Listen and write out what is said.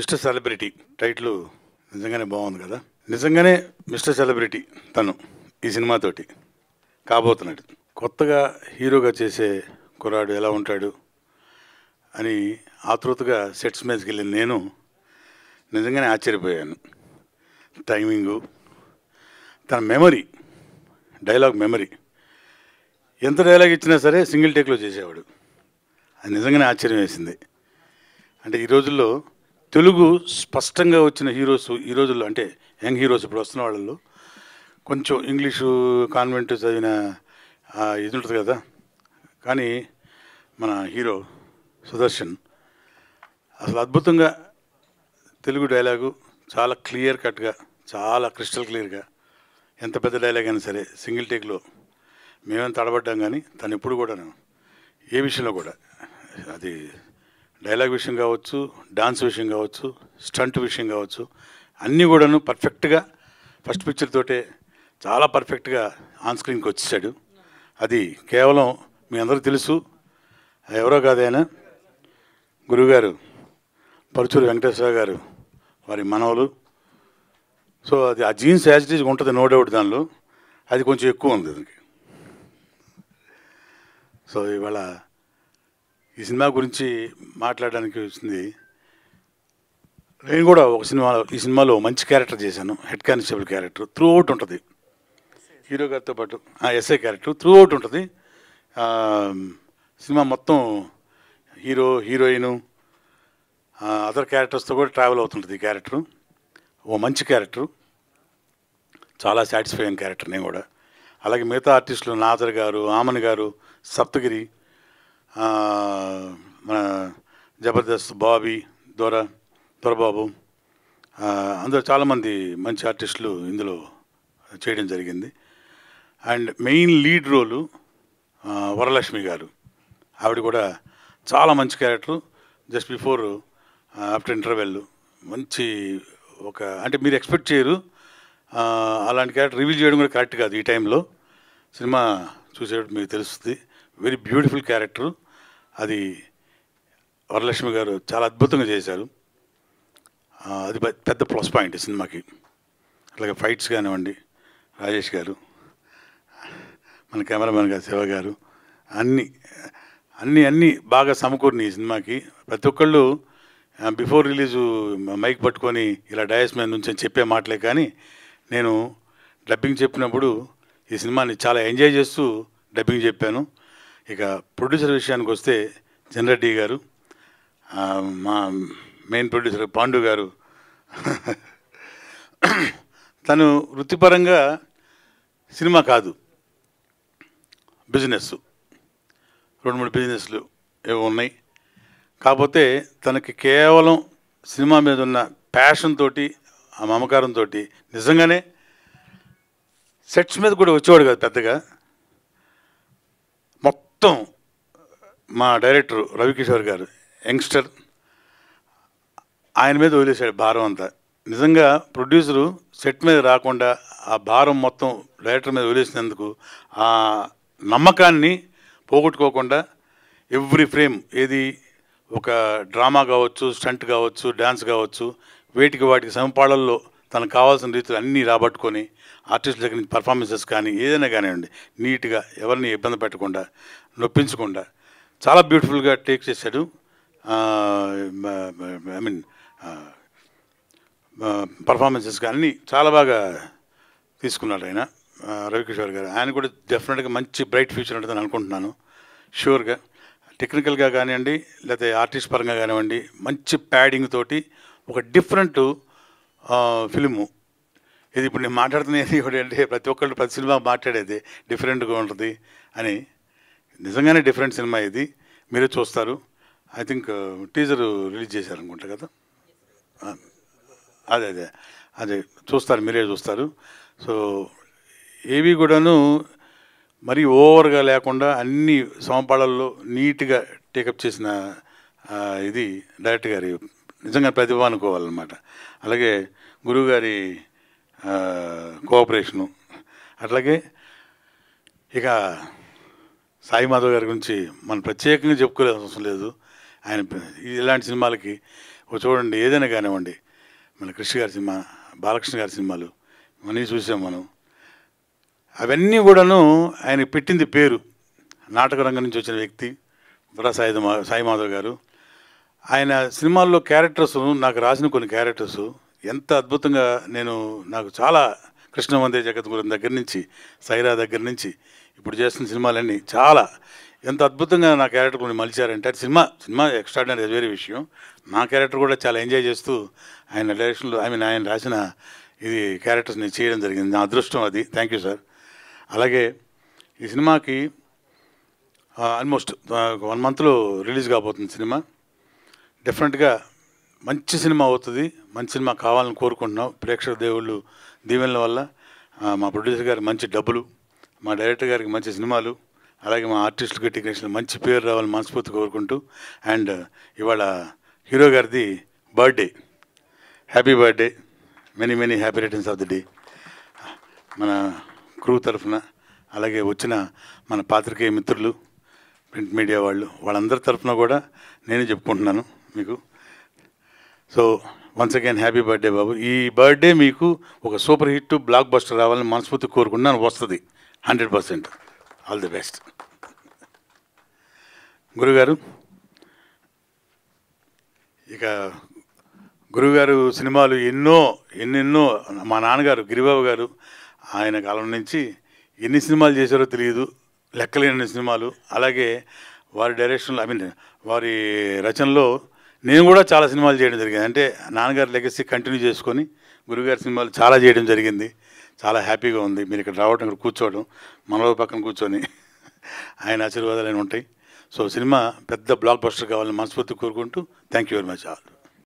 mister celebrity title నిజంగానే బాగుంది కదా నిజంగానే మిస్టర్ సెలబ్రిటీ తను ఈ సినిమాతోటి కాబోతున్నాడు కొత్తగా హీరోగా చేసే కుర్రాడు ఎలా ఉంటాడు అని ఆతృతగా సెట్స్ మీదకి వెళ్ళిన నేను నిజంగానే ఆశ్చర్యపోయాను టైమింగు తన మెమరీ డైలాగ్ మెమరీ ఎంత డైలాగ్ ఇచ్చినా సరే సింగిల్ టేక్లో చేసేవాడు అది నిజంగానే ఆశ్చర్యం వేసింది అంటే ఈ రోజుల్లో తెలుగు స్పష్టంగా వచ్చిన హీరోస్ ఈ రోజుల్లో అంటే యంగ్ హీరోస్ ఇప్పుడు వస్తున్న వాళ్ళు కొంచెం ఇంగ్లీషు కాన్వెంట్ చదివిన ఇది ఉంటుంది కదా కానీ మన హీరో సుదర్శన్ అసలు అద్భుతంగా తెలుగు డైలాగు చాలా క్లియర్ కట్గా చాలా క్రిస్టల్ క్లియర్గా ఎంత పెద్ద డైలాగ్ అయినా సరే సింగిల్ టేక్లో మేమేం తడబడ్డాం కానీ తను ఎప్పుడు కూడాను ఏ విషయంలో కూడా అది డైలాగ్ విషయం కావచ్చు డాన్స్ విషయం కావచ్చు స్టంట్ విషయం కావచ్చు అన్నీ కూడాను పర్ఫెక్ట్గా ఫస్ట్ పిక్చర్తో చాలా పర్ఫెక్ట్గా ఆన్ స్క్రీన్కి వచ్చేసాడు అది కేవలం మీ అందరూ తెలుసు ఎవరో కాదైనా గురుగారు పరుచూరు వెంకటేశ్వర గారు వారి మనవలు సో అది ఆ జీన్స్ యాజిటీజ్ ఉంటుంది నో డౌట్ దానిలో అది కొంచెం ఎక్కువ ఉంది దానికి సో ఇవాళ ఈ సినిమా గురించి మాట్లాడడానికి వచ్చింది నేను కూడా ఒక సినిమా ఈ సినిమాలో మంచి క్యారెక్టర్ చేశాను head constable character through ఉంటుంది హీరో గారితో పాటు ఎస్ఐ క్యారెక్టర్ త్రూ అవుట్ ఉంటుంది సినిమా మొత్తం హీరో హీరోయిన్ అదర్ క్యారెక్టర్స్తో కూడా ట్రావెల్ అవుతుంటుంది ఈ క్యారెక్టర్ ఓ మంచి క్యారెక్టర్ చాలా సాటిస్ఫై అయిన క్యారెక్టర్ నేను కూడా అలాగే మిగతా ఆర్టిస్టులు నాదర్ గారు ఆమన్ గారు సప్తగిరి మన జబర్దస్త్ బాబీ దొర దొరబాబు అందులో చాలామంది మంచి ఆర్టిస్టులు ఇందులో చేయడం జరిగింది and main lead role Varalakshmi గారు ఆవిడ కూడా చాలా మంచి character just before after interval మంచి ఒక అంటే మీరు ఎక్స్పెక్ట్ చేయరు అలాంటి క్యారెక్టర్ రివీల్ చేయడం కూడా కరెక్ట్ కాదు ఈ టైంలో సినిమా చూసేటప్పుడు మీకు తెలుస్తుంది వెరీ బ్యూటిఫుల్ క్యారెక్టర్ అది వరలక్ష్మి గారు చాలా అద్భుతంగా చేశారు అది పెద్ద ప్లస్ పాయింట్ సినిమాకి అలాగే ఫైట్స్ కానివ్వండి రాజేష్ గారు మన కెమెరామెన్ గారు శివ గారు అన్నీ అన్నీ అన్నీ బాగా సమకూరిని ఈ సినిమాకి ప్రతి ఒక్కళ్ళు బిఫోర్ రిలీజు మైక్ పట్టుకొని ఇలా డయాస్ మీద నుంచి చెప్పే మాటలే కానీ నేను డబ్బింగ్ చెప్పినప్పుడు ఈ సినిమాని చాలా ఎంజాయ్ చేస్తూ డబ్బింగ్ చెప్పాను ఇక ప్రొడ్యూసర్ విషయానికి వస్తే జనరెడ్డి గారు మా మెయిన్ ప్రొడ్యూసర్ పాండు గారు తను వృత్తిపరంగా సినిమా కాదు బిజినెస్ రెండు మూడు బిజినెస్లు ఏవో ఉన్నాయి కాకపోతే తనకి కేవలం సినిమా మీద ఉన్న ప్యాషన్ తోటి ఆ మమకారంతో నిజంగానే సెట్స్ మీద కూడా వచ్చేవాడు కాదు పెద్దగా మొత్తం మా డైరెక్టర్ రవికిషోర్ గారు యంగ్స్టర్ ఆయన మీద వదిలేశాడు భారం అంతా నిజంగా ప్రొడ్యూసరు సెట్ మీద రాకుండా ఆ భారం మొత్తం డైరెక్టర్ మీద వదిలేసినందుకు ఆ నమ్మకాన్ని పోగొట్టుకోకుండా ఎవ్రీ ఫ్రేమ్ ఏది ఒక డ్రామా కావచ్చు స్టంట్ కావచ్చు డ్యాన్స్ కావచ్చు వీటికి వాటికి సమపాళల్లో తనకు కావాల్సిన రీతిలో అన్నీ రాబట్టుకొని ఆర్టిస్టుల దగ్గర నుంచి పర్ఫార్మెన్సెస్ కానీ ఏదైనా కానివ్వండి నీట్గా ఎవరిని ఇబ్బంది పెట్టకుండా నొప్పించకుండా చాలా బ్యూటిఫుల్గా టేక్ చేశాడు ఐ మీన్ పర్ఫార్మెన్సెస్ కానీ చాలా బాగా తీసుకున్నాడు ఆయన రవికిషోర్ గారు ఆయన కూడా డెఫినెట్గా మంచి బ్రైట్ ఫ్యూచర్ ఉంటుందని అనుకుంటున్నాను ష్యూర్గా టెక్నికల్గా కానివ్వండి లేకపోతే ఆర్టిస్ట్ పరంగా కానివ్వండి మంచి ప్యాడింగ్ తోటి ఒక డిఫరెంట్ ఫిలిము ఇది ఇప్పుడు నేను మాట్లాడుతున్నది అంటే ప్రతి ఒక్కళ్ళు ప్రతి సినిమా మాట్లాడేది డిఫరెంట్గా ఉంటుంది అని నిజంగానే డిఫరెంట్ సినిమా ఇది మీరే చూస్తారు ఐ థింక్ టీజర్ రిలీజ్ చేశారు అనుకుంటారు కదా అదే అదే అదే చూస్తారు మీరే చూస్తారు సో ఏవి కూడాను మరీ ఓవర్గా లేకుండా అన్ని సమపాళల్లో నీట్గా టేకప్ చేసిన ఇది డైరెక్ట్ గారి నిజంగా ప్రతిభ అనుకోవాలన్నమాట అలాగే గురువుగారి కోఆపరేషను అట్లాగే ఇక సాయి మాధవ్ గారి గురించి మనం ప్రత్యేకంగా చెప్పుకోవాల్సిన అవసరం లేదు ఆయన ఇలాంటి సినిమాలకి చూడండి ఏదైనా కానివ్వండి మన కృష్ణ గారి సినిమా బాలకృష్ణ గారి సినిమాలు మనీ చూసాం మనం అవన్నీ కూడాను ఆయన పెట్టింది పేరు నాటక రంగం నుంచి వచ్చిన వ్యక్తి బుర్రా సాయి సాయి మాధవ్ గారు ఆయన సినిమాల్లో క్యారెక్టర్స్ నాకు రాసిన కొన్ని క్యారెక్టర్స్ ఎంత అద్భుతంగా నేను నాకు చాలా కృష్ణ వందే జగద్గురం దగ్గర నుంచి సైరా దగ్గర నుంచి ఇప్పుడు చేస్తున్న సినిమాలన్నీ చాలా ఎంత అద్భుతంగా నా క్యారెక్టర్ కొన్ని మలిచారంటే అది సినిమా సినిమా ఎక్స్ట్రాడినరీ వేరే విషయం నా క్యారెక్టర్ కూడా చాలా ఎంజాయ్ చేస్తూ ఆయన డైరెక్షన్లో ఐ మీన్ ఆయన రాసిన ఇది క్యారెక్టర్స్ నేను చేయడం జరిగింది నా అదృష్టం అది థ్యాంక్ యూ సార్ అలాగే ఈ సినిమాకి ఆల్మోస్ట్ వన్ మంత్లో రిలీజ్ కాబోతుంది సినిమా డెఫినెట్గా మంచి సినిమా అవుతుంది మంచి సినిమా కావాలని కోరుకుంటున్నాం ప్రేక్షక దేవుళ్ళు దీవెనల వల్ల మా ప్రొడ్యూసర్ గారికి మంచి డబ్బులు మా డైరెక్టర్ గారికి మంచి సినిమాలు అలాగే మా ఆర్టిస్టులకి టెక్నీషియన్ మంచి పేరు రావాలని మనస్ఫూర్తి కోరుకుంటూ అండ్ ఇవాళ హీరో గారిది birthday happy birthday many many happy returns of the day మన క్రూ తరఫున అలాగే వచ్చిన మన పాత్రికేయ మిత్రులు ప్రింట్ మీడియా వాళ్ళు వాళ్ళందరి తరఫున కూడా నేను చెప్పుకుంటున్నాను మీకు so once again happy birthday బాబు ఈ బర్త్డే మీకు ఒక సూపర్ హిట్ బ్లాక్ బస్టర్ రావాలని మనస్ఫూర్తి కోరుకున్నాను వస్తుంది hundred percent all the best గురుగారు ఇక గురుగారు సినిమాలు ఎన్నో ఎన్నెన్నో మా నాన్నగారు గిరిబాబు గారు ఆయన కాలం నుంచి ఎన్ని సినిమాలు చేశారో తెలియదు లెక్కలేని సినిమాలు అలాగే వారి డైరెక్షన్లో ఐ మీన్ వారి రచనలో నేను కూడా చాలా సినిమాలు చేయడం జరిగింది అంటే నాన్నగారి లెగసీ కంటిన్యూ చేసుకొని గురుగారి సినిమాలు చాలా చేయడం జరిగింది చాలా హ్యాపీగా ఉంది మీరు ఇక్కడ రావడం ఇక్కడ కూర్చోవడం మనలో పక్కన కూర్చొని ఆయన ఆశీర్వాదాలు ఉంటాయి సో సినిమా పెద్ద బ్లాక్ బస్టర్ కావాలని మనస్ఫూర్తి కోరుకుంటూ thank you very much all